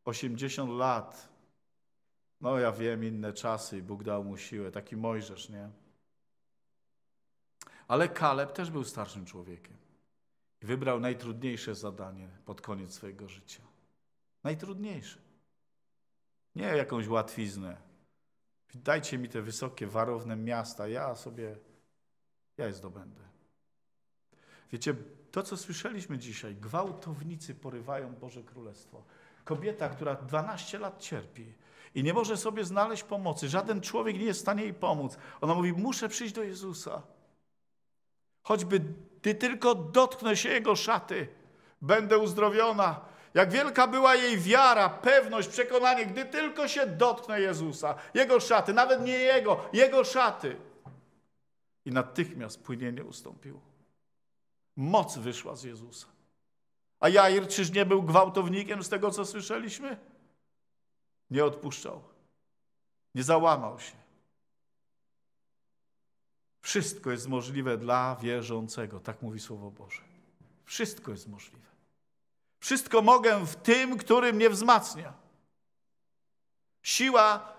80 lat, no ja wiem, inne czasy i Bóg dał mu siłę, taki Mojżesz, nie? Ale Kaleb też był starszym człowiekiem i wybrał najtrudniejsze zadanie pod koniec swojego życia. Najtrudniejsze. Nie jakąś łatwiznę. Dajcie mi te wysokie, warowne miasta, ja sobie, ja je zdobędę. Wiecie, to co słyszeliśmy dzisiaj, gwałtownicy porywają Boże Królestwo. Kobieta, która 12 lat cierpi i nie może sobie znaleźć pomocy, żaden człowiek nie jest w stanie jej pomóc. Ona mówi: Muszę przyjść do Jezusa. Choćby ty tylko dotknę się jego szaty, będę uzdrowiona. Jak wielka była jej wiara, pewność, przekonanie, gdy tylko się dotknę Jezusa, jego szaty, nawet nie jego, jego szaty. I natychmiast płynienie ustąpiło. Moc wyszła z Jezusa. A Jair czyż nie był gwałtownikiem z tego, co słyszeliśmy? Nie odpuszczał. Nie załamał się. Wszystko jest możliwe dla wierzącego, tak mówi Słowo Boże. Wszystko jest możliwe. Wszystko mogę w tym, który mnie wzmacnia. Siła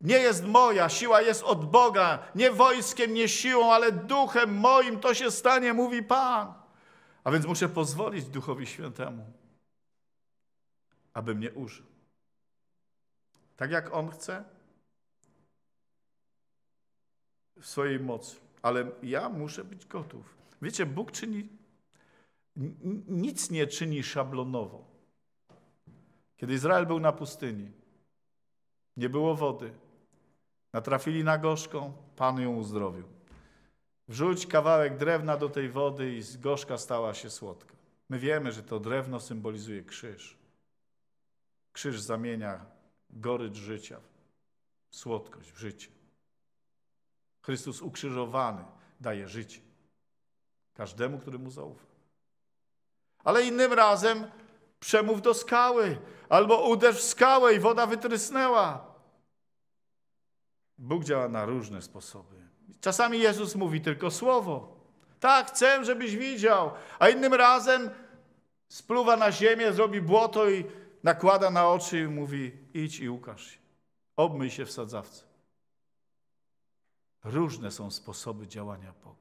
nie jest moja, siła jest od Boga, nie wojskiem, nie siłą, ale duchem moim to się stanie, mówi Pan. A więc muszę pozwolić Duchowi Świętemu, aby mnie użył. Tak jak On chce, w swojej mocy. Ale ja muszę być gotów. Wiecie, Bóg czyni, nic nie czyni szablonowo. Kiedy Izrael był na pustyni, nie było wody, Natrafili na gorzką, Pan ją uzdrowił. Wrzuć kawałek drewna do tej wody i z gorzka stała się słodka. My wiemy, że to drewno symbolizuje krzyż. Krzyż zamienia gorycz życia w słodkość, w życie. Chrystus ukrzyżowany daje życie każdemu, który mu zaufa. Ale innym razem przemów do skały albo uderz w skałę i woda wytrysnęła. Bóg działa na różne sposoby. Czasami Jezus mówi tylko słowo. Tak, chcę, żebyś widział. A innym razem spluwa na ziemię, zrobi błoto i nakłada na oczy i mówi: idź i ukaż się. Obmyj się w sadzawce. Różne są sposoby działania Boga.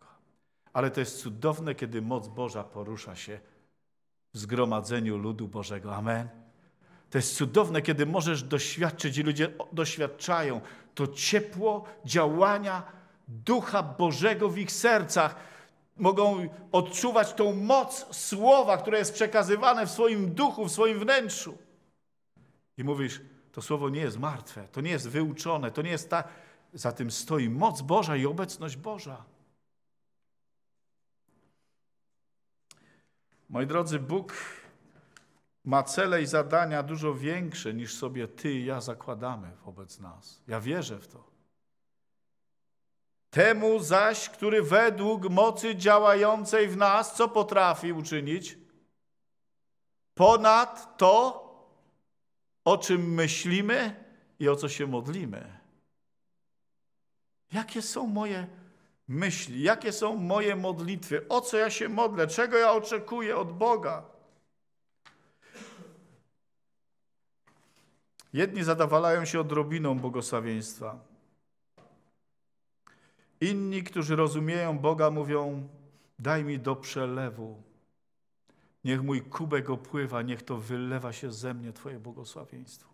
Ale to jest cudowne, kiedy moc Boża porusza się w zgromadzeniu ludu Bożego. Amen. To jest cudowne, kiedy możesz doświadczyć i ludzie doświadczają to ciepło działania Ducha Bożego w ich sercach. Mogą odczuwać tą moc słowa, które jest przekazywane w swoim duchu, w swoim wnętrzu. I mówisz, to słowo nie jest martwe, to nie jest wyuczone, to nie jest ta, Za tym stoi moc Boża i obecność Boża. Moi drodzy, Bóg ma cele i zadania dużo większe niż sobie ty i ja zakładamy wobec nas. Ja wierzę w to. Temu zaś, który według mocy działającej w nas, co potrafi uczynić? Ponad to, o czym myślimy i o co się modlimy. Jakie są moje myśli, jakie są moje modlitwy, o co ja się modlę, czego ja oczekuję od Boga. Jedni zadowalają się odrobiną błogosławieństwa. Inni, którzy rozumieją Boga, mówią: Daj mi do przelewu. Niech mój kubek opływa, niech to wylewa się ze mnie Twoje błogosławieństwo.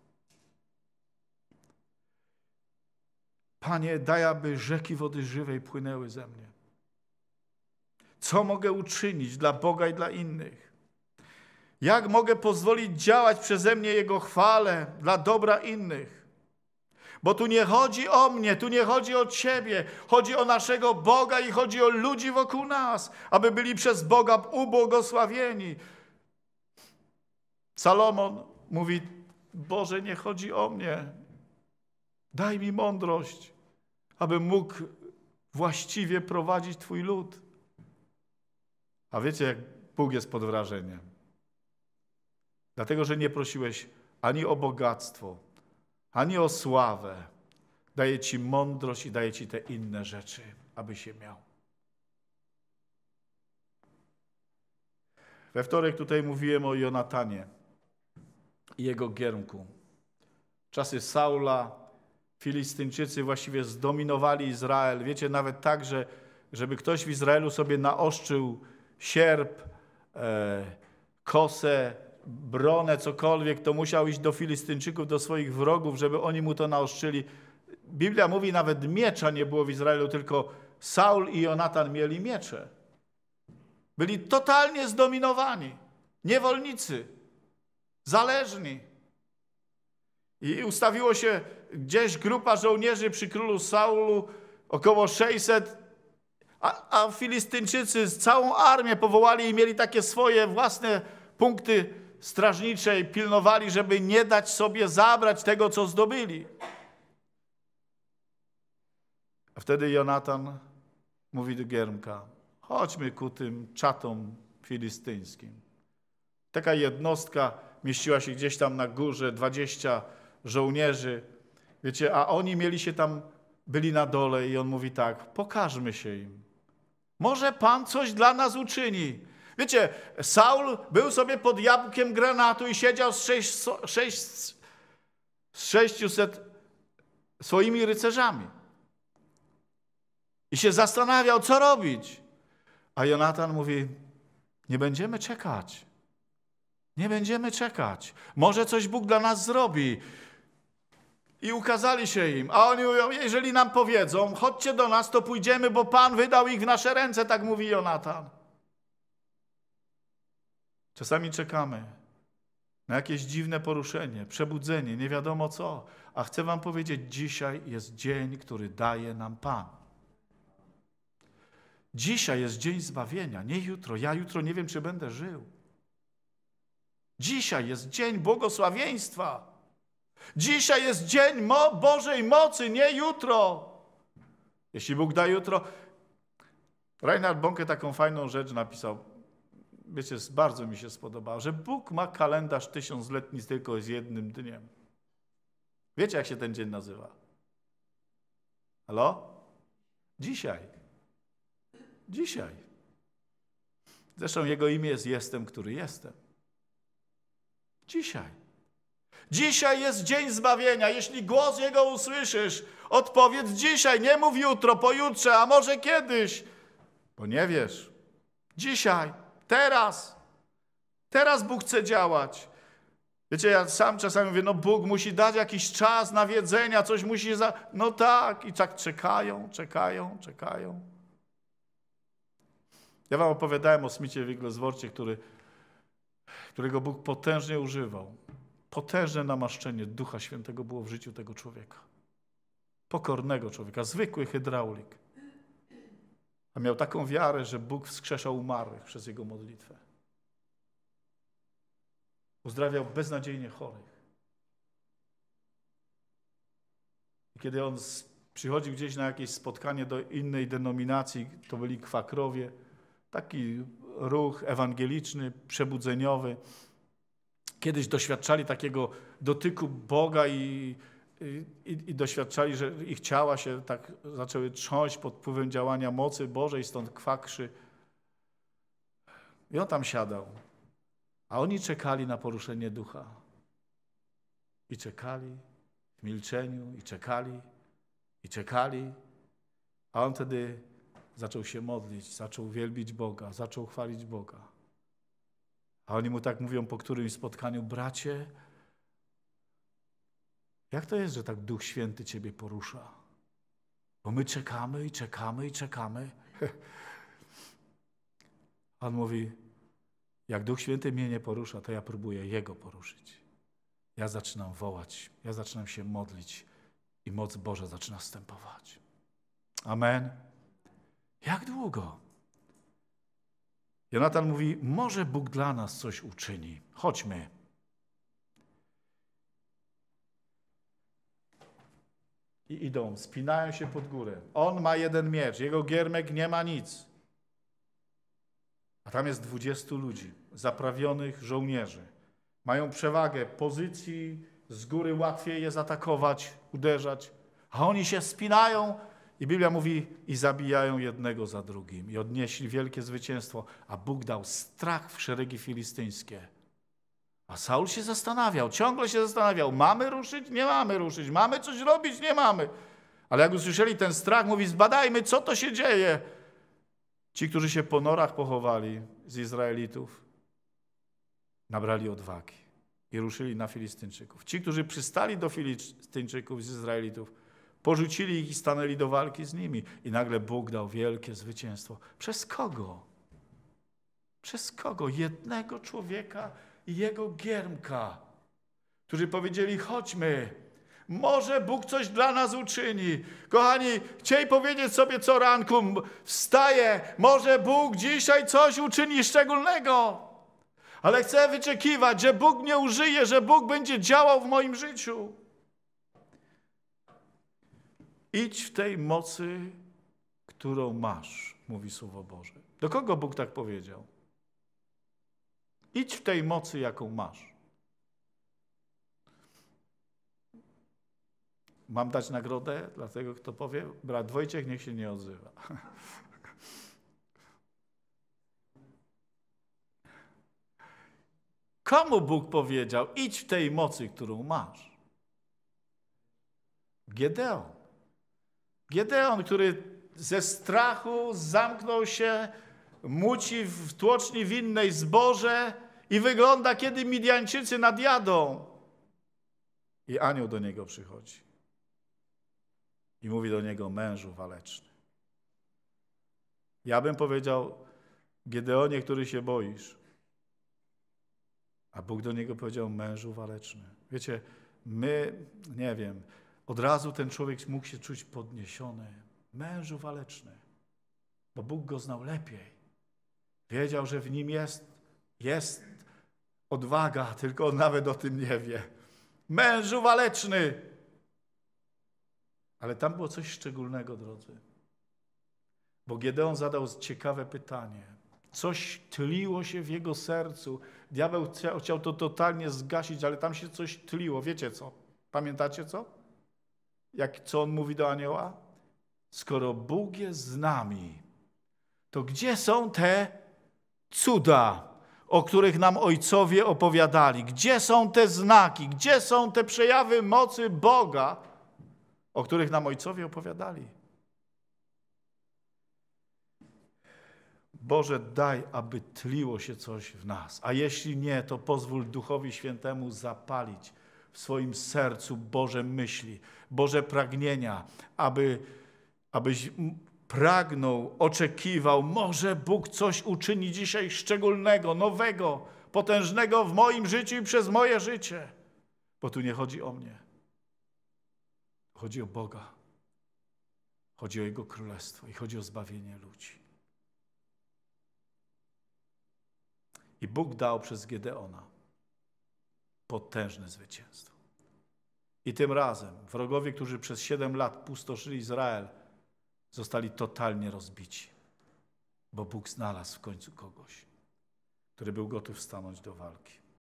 Panie, daj, aby rzeki wody żywej płynęły ze mnie. Co mogę uczynić dla Boga i dla innych? Jak mogę pozwolić działać przeze mnie Jego chwale dla dobra innych? Bo tu nie chodzi o mnie, tu nie chodzi o Ciebie, chodzi o naszego Boga i chodzi o ludzi wokół nas, aby byli przez Boga ubłogosławieni. Salomon mówi: Boże, nie chodzi o mnie. Daj mi mądrość, abym mógł właściwie prowadzić Twój lud. A wiecie, jak Bóg jest pod wrażeniem. Dlatego, że nie prosiłeś ani o bogactwo, ani o sławę. Daje Ci mądrość i daje Ci te inne rzeczy, aby się miał. We wtorek tutaj mówiłem o Jonatanie i jego giermku. Czasy Saula, Filistyńczycy właściwie zdominowali Izrael. Wiecie, nawet tak, że żeby ktoś w Izraelu sobie naoszczył sierp, e, kosę, bronę, cokolwiek, to musiał iść do Filistynczyków, do swoich wrogów, żeby oni mu to naoszczyli. Biblia mówi, nawet miecza nie było w Izraelu, tylko Saul i Jonatan mieli miecze. Byli totalnie zdominowani, niewolnicy, zależni. I ustawiło się gdzieś grupa żołnierzy przy królu Saulu, około 600, a, a Filistynczycy z całą armię powołali i mieli takie swoje własne punkty strażniczej pilnowali, żeby nie dać sobie zabrać tego, co zdobyli. A wtedy Jonatan mówi do Giermka, chodźmy ku tym czatom filistyńskim. Taka jednostka mieściła się gdzieś tam na górze, 20 żołnierzy, wiecie, a oni mieli się tam, byli na dole i on mówi tak, pokażmy się im. Może Pan coś dla nas uczyni. Wiecie, Saul był sobie pod jabłkiem granatu i siedział z, 600 swoimi rycerzami. I się zastanawiał, co robić. A Jonatan mówi: Nie będziemy czekać. Nie będziemy czekać. Może coś Bóg dla nas zrobi. I ukazali się im. A oni mówią: Jeżeli nam powiedzą, chodźcie do nas, to pójdziemy, bo Pan wydał ich w nasze ręce, tak mówi Jonatan. Czasami czekamy na jakieś dziwne poruszenie, przebudzenie, nie wiadomo co. A chcę Wam powiedzieć, dzisiaj jest dzień, który daje nam Pan. Dzisiaj jest dzień zbawienia, nie jutro. Ja jutro nie wiem, czy będę żył. Dzisiaj jest dzień błogosławieństwa. Dzisiaj jest dzień mo Bożej mocy, nie jutro. Jeśli Bóg da jutro. Reinhard Bonke taką fajną rzecz napisał wiecie, bardzo mi się spodobało, że Bóg ma kalendarz tysiącletni tylko z jednym dniem. Wiecie, jak się ten dzień nazywa? Halo? Dzisiaj. Dzisiaj. Zresztą jego imię jest Jestem, który jestem. Dzisiaj. Dzisiaj jest dzień zbawienia. Jeśli głos Jego usłyszysz, odpowiedz dzisiaj. Nie mów jutro, pojutrze, a może kiedyś, bo nie wiesz. Dzisiaj. Teraz. Teraz Bóg chce działać. Wiecie, ja sam czasami mówię, no Bóg musi dać jakiś czas nawiedzenia, coś musi za... No tak, i tak czekają, czekają, czekają. Ja wam opowiadałem o Smicie Wigglesworcie, który, którego Bóg potężnie używał. Potężne namaszczenie Ducha Świętego było w życiu tego człowieka. Pokornego człowieka, zwykły hydraulik. A miał taką wiarę, że Bóg wskrzeszał umarłych przez jego modlitwę. Uzdrawiał beznadziejnie chorych. I kiedy on przychodził gdzieś na jakieś spotkanie do innej denominacji, to byli kwakrowie, taki ruch ewangeliczny, przebudzeniowy. Kiedyś doświadczali takiego dotyku Boga i i, i doświadczali, że ich ciała się tak zaczęły trząść pod wpływem działania mocy Bożej, stąd kwakrzy. I on tam siadał. A oni czekali na poruszenie ducha. I czekali w milczeniu, i czekali, i czekali. A on wtedy zaczął się modlić, zaczął wielbić Boga, zaczął chwalić Boga. A oni mu tak mówią po którymś spotkaniu: Bracie, jak to jest, że tak Duch Święty Ciebie porusza? Bo my czekamy i czekamy i czekamy. On mówi, jak Duch Święty mnie nie porusza, to ja próbuję Jego poruszyć. Ja zaczynam wołać, ja zaczynam się modlić i moc Boża zaczyna wstępować. Amen. Jak długo? Jonatan mówi, może Bóg dla nas coś uczyni. Chodźmy. i idą, spinają się pod górę. On ma jeden miecz, jego giermek nie ma nic. A tam jest dwudziestu ludzi, zaprawionych żołnierzy. Mają przewagę pozycji, z góry łatwiej je zaatakować, uderzać. A oni się spinają i Biblia mówi i zabijają jednego za drugim. I odnieśli wielkie zwycięstwo, a Bóg dał strach w szeregi filistyńskie. A Saul się zastanawiał, ciągle się zastanawiał, mamy ruszyć, nie mamy ruszyć, mamy coś robić, nie mamy. Ale jak usłyszeli ten strach, mówi, zbadajmy, co to się dzieje. Ci, którzy się po norach pochowali z Izraelitów, nabrali odwagi i ruszyli na Filistynczyków. Ci, którzy przystali do Filistynczyków z Izraelitów, porzucili ich i stanęli do walki z nimi. I nagle Bóg dał wielkie zwycięstwo. Przez kogo? Przez kogo? Jednego człowieka i jego giermka, którzy powiedzieli: chodźmy. Może Bóg coś dla nas uczyni. Kochani, chciej powiedzieć sobie co ranku, wstaję, może Bóg dzisiaj coś uczyni szczególnego. Ale chcę wyczekiwać, że Bóg mnie użyje, że Bóg będzie działał w moim życiu. Idź w tej mocy, którą masz, mówi Słowo Boże. Do kogo Bóg tak powiedział? Idź w tej mocy, jaką masz. Mam dać nagrodę dla tego, kto powie? Brat Wojciech niech się nie odzywa. Komu Bóg powiedział, idź w tej mocy, którą masz? Gedeon. Gedeon, który ze strachu zamknął się muci w tłoczni winnej zboże i wygląda, kiedy Midianczycy nadjadą. I anioł do niego przychodzi i mówi do niego, mężu waleczny. Ja bym powiedział, Gedeonie, który się boisz. A Bóg do niego powiedział, mężu waleczny. Wiecie, my, nie wiem, od razu ten człowiek mógł się czuć podniesiony. Mężu waleczny, bo Bóg go znał lepiej. Wiedział, że w nim jest, jest odwaga, tylko on nawet o tym nie wie. Mężu waleczny! Ale tam było coś szczególnego, drodzy. Bo Gedeon zadał ciekawe pytanie. Coś tliło się w jego sercu. Diabeł chciał to totalnie zgasić, ale tam się coś tliło. Wiecie co? Pamiętacie co? Jak, co on mówi do anioła? Skoro Bóg jest z nami, to gdzie są te cuda, o których nam ojcowie opowiadali. Gdzie są te znaki? Gdzie są te przejawy mocy Boga, o których nam ojcowie opowiadali? Boże, daj, aby tliło się coś w nas, a jeśli nie, to pozwól Duchowi Świętemu zapalić w swoim sercu Boże myśli, Boże pragnienia, aby, abyś pragnął, oczekiwał, może Bóg coś uczyni dzisiaj szczególnego, nowego, potężnego w moim życiu i przez moje życie. Bo tu nie chodzi o mnie. Chodzi o Boga. Chodzi o Jego Królestwo i chodzi o zbawienie ludzi. I Bóg dał przez Gedeona potężne zwycięstwo. I tym razem wrogowie, którzy przez siedem lat pustoszyli Izrael, zostali totalnie rozbici, bo Bóg znalazł w końcu kogoś, który był gotów stanąć do walki.